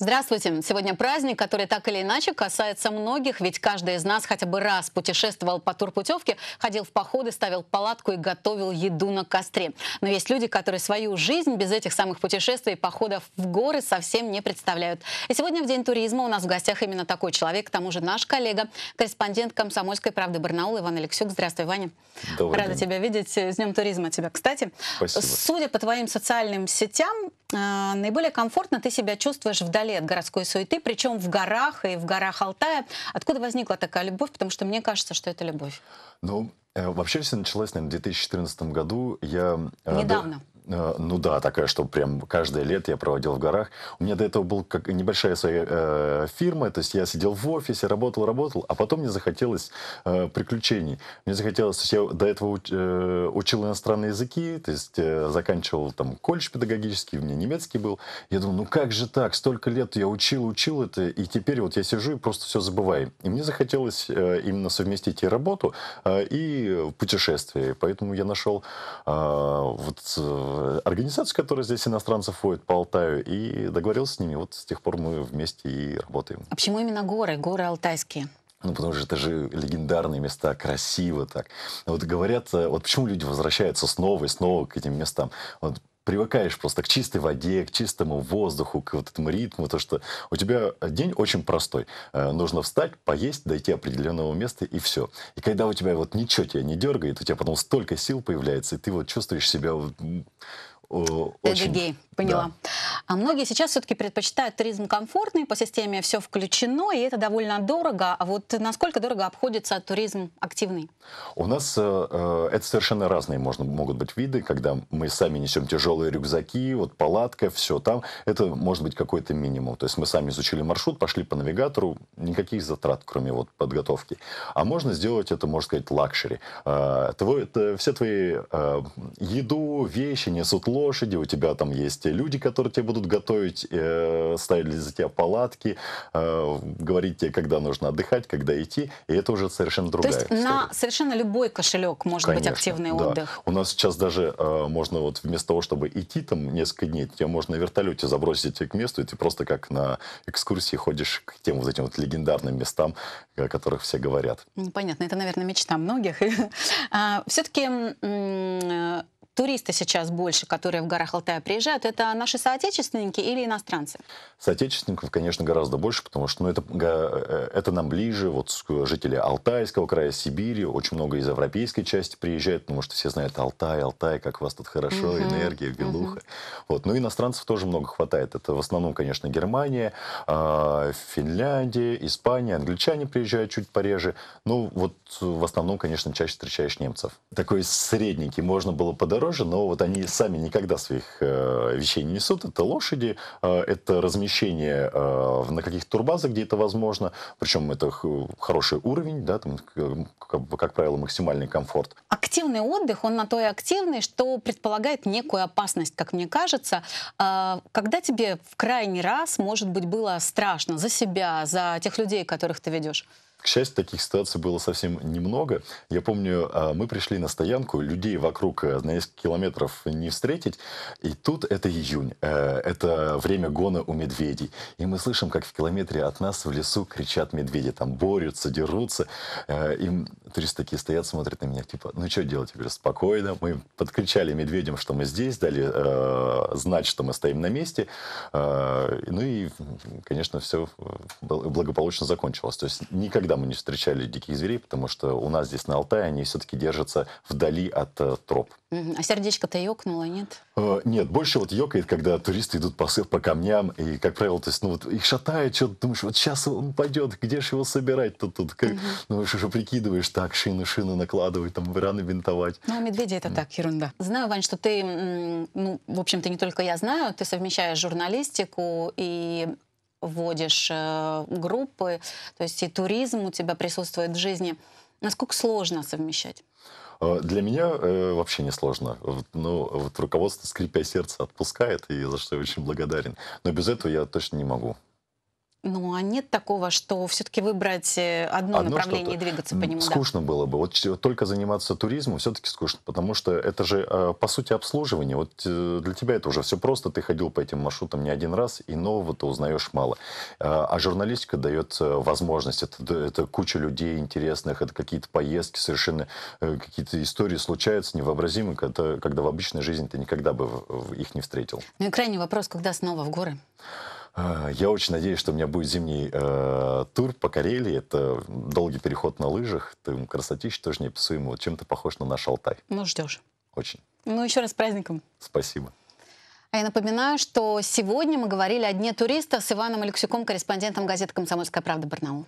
Здравствуйте! Сегодня праздник, который так или иначе касается многих, ведь каждый из нас хотя бы раз путешествовал по турпутевке, ходил в походы, ставил палатку и готовил еду на костре. Но есть люди, которые свою жизнь без этих самых путешествий и походов в горы совсем не представляют. И сегодня в День туризма у нас в гостях именно такой человек, к тому же наш коллега, корреспондент «Комсомольской правды» Барнаул Иван Алексюк. Здравствуй, Ваня! Добрый Рада день. тебя видеть. Э, с Днем туризма тебя, кстати. Спасибо. Судя по твоим социальным сетям, Э, наиболее комфортно ты себя чувствуешь вдали от городской суеты, причем в горах и в горах Алтая. Откуда возникла такая любовь? Потому что мне кажется, что это любовь. Ну, э, вообще все началось, наверное, в 2014 году. Я, э, Недавно. Э, ну да, такая, что прям каждое лето я проводил в горах. У меня до этого была как небольшая своя э, фирма, то есть я сидел в офисе, работал, работал, а потом мне захотелось э, приключений. Мне захотелось, то есть я до этого уч, э, учил иностранные языки, то есть э, заканчивал там колледж педагогический, у меня немецкий был. Я думал, ну как же так, столько лет я учил, учил это, и теперь вот я сижу и просто все забываю. И мне захотелось э, именно совместить и работу, э, и путешествие. Поэтому я нашел э, вот э, организацию, которая здесь иностранцев водит по Алтаю, и договорился с ними. Вот с тех пор мы вместе и работаем. А почему именно горы, горы алтайские? Ну, потому что это же легендарные места, красиво так. Вот говорят, э, вот почему люди возвращаются снова и снова к этим местам. Вот привыкаешь просто к чистой воде, к чистому воздуху, к вот этому ритму, то, что у тебя день очень простой. Э, нужно встать, поесть, дойти определенного места и все. И когда у тебя вот ничего тебя не дергает, у тебя потом столько сил появляется, и ты вот чувствуешь себя очень... гей, поняла. Да. А многие сейчас все-таки предпочитают туризм комфортный, по системе все включено, и это довольно дорого. А вот насколько дорого обходится туризм активный? У нас э, э это совершенно разные можно, могут быть виды, когда мы сами несем тяжелые рюкзаки, вот палатка, все там. Это может быть какой-то минимум. То есть мы сами изучили маршрут, пошли по навигатору, никаких затрат, кроме вот подготовки. А можно сделать это, можно сказать, лакшери. Э, твой, это, все твои э, еду, вещи несут лодки, лошади, у тебя там есть люди, которые тебе будут готовить, э, ставить за тебя палатки, э, говорить тебе, когда нужно отдыхать, когда идти, и это уже совершенно другая То есть история. на совершенно любой кошелек может Конечно, быть активный да. отдых? У нас сейчас даже э, можно вот вместо того, чтобы идти там несколько дней, тебя можно на вертолете забросить к месту, и ты просто как на экскурсии ходишь к тем вот этим вот легендарным местам, о которых все говорят. Ну, понятно, это, наверное, мечта многих. А, Все-таки туристы сейчас больше, которые в горах Алтая приезжают, это наши соотечественники или иностранцы? Соотечественников, конечно, гораздо больше, потому что ну, это, э, э, это нам ближе. Вот э, жители Алтайского края, Сибири, очень много из европейской части приезжает, потому что все знают Алтай, Алтай, как у вас тут хорошо, угу. энергия, белуха. Угу. Вот. Ну, иностранцев тоже много хватает. Это в основном, конечно, Германия, а, Финляндия, Испания, англичане приезжают чуть пореже. Ну, вот в основном, конечно, чаще встречаешь немцев. Такой средненький, можно было подороже дороже, но вот они сами никогда своих э, вещей не несут. Это лошади, э, это размещение э, на каких-то турбазах, где это возможно. Причем это хороший уровень, да, там, как, как правило, максимальный комфорт. Активный отдых, он на то и активный, что предполагает некую опасность, как мне кажется. Э, когда тебе в крайний раз, может быть, было страшно за себя, за тех людей, которых ты ведешь? К счастью, таких ситуаций было совсем немного. Я помню, а, мы пришли на стоянку, людей вокруг э, на несколько километров не встретить, и тут это июнь, э, это время гона у медведей. И мы слышим, как в километре от нас в лесу кричат медведи, там борются, дерутся. Э, и туристы такие стоят, смотрят на меня, типа, ну что делать? Я говорю, спокойно. Мы подкричали медведям, что мы здесь, дали знать, что мы стоим на месте. Ну и, конечно, все благополучно закончилось. То есть никогда мы не встречали диких зверей, потому что у нас здесь на Алтае они все-таки держатся вдали от э, троп. А сердечко-то ёкнуло, нет? Э, нет, больше вот ёкает, когда туристы идут по, по камням, и, как правило, то есть, ну, вот их шатает, что-то думаешь, вот сейчас он пойдет, где же его собирать-то тут? Как, угу. Ну, что прикидываешь, так, шину, шину накладывать, там, раны винтовать. Ну, а медведи это так, ерунда. Знаю, Вань, что ты, ну, в общем-то, не только я знаю, ты совмещаешь журналистику и вводишь э, группы, то есть и туризм у тебя присутствует в жизни. Насколько сложно совмещать? Э, для меня э, вообще не сложно. Ну, вот руководство, скрипя сердце, отпускает, и за что я очень благодарен. Но без этого я точно не могу. Ну, а нет такого, что все-таки выбрать э, одно, одно направление и двигаться по нему? Скучно да. было бы. Вот только заниматься туризмом все-таки скучно, потому что это же, а, по сути, обслуживание. Вот э, для тебя это уже все просто. Ты ходил по этим маршрутам не один раз, и нового ты узнаешь мало. А, а журналистика дает э, возможность. Это, это куча людей интересных, это какие-то поездки совершенно, какие-то истории случаются невообразимые, когда, когда в обычной жизни ты никогда бы их не встретил. Ну и крайний вопрос, когда снова в горы? А, я очень надеюсь, что у меня будет зимний э, тур по Карелии. Это долгий переход на лыжах. Ты красотища тоже неописуемого. Чем-то похож на наш Алтай. Ну, ждешь. Очень. Ну, еще раз с праздником. Спасибо. А я напоминаю, что сегодня мы говорили о Дне туристов с Иваном Алексюком, корреспондентом газеты «Комсомольская правда» Барнаул.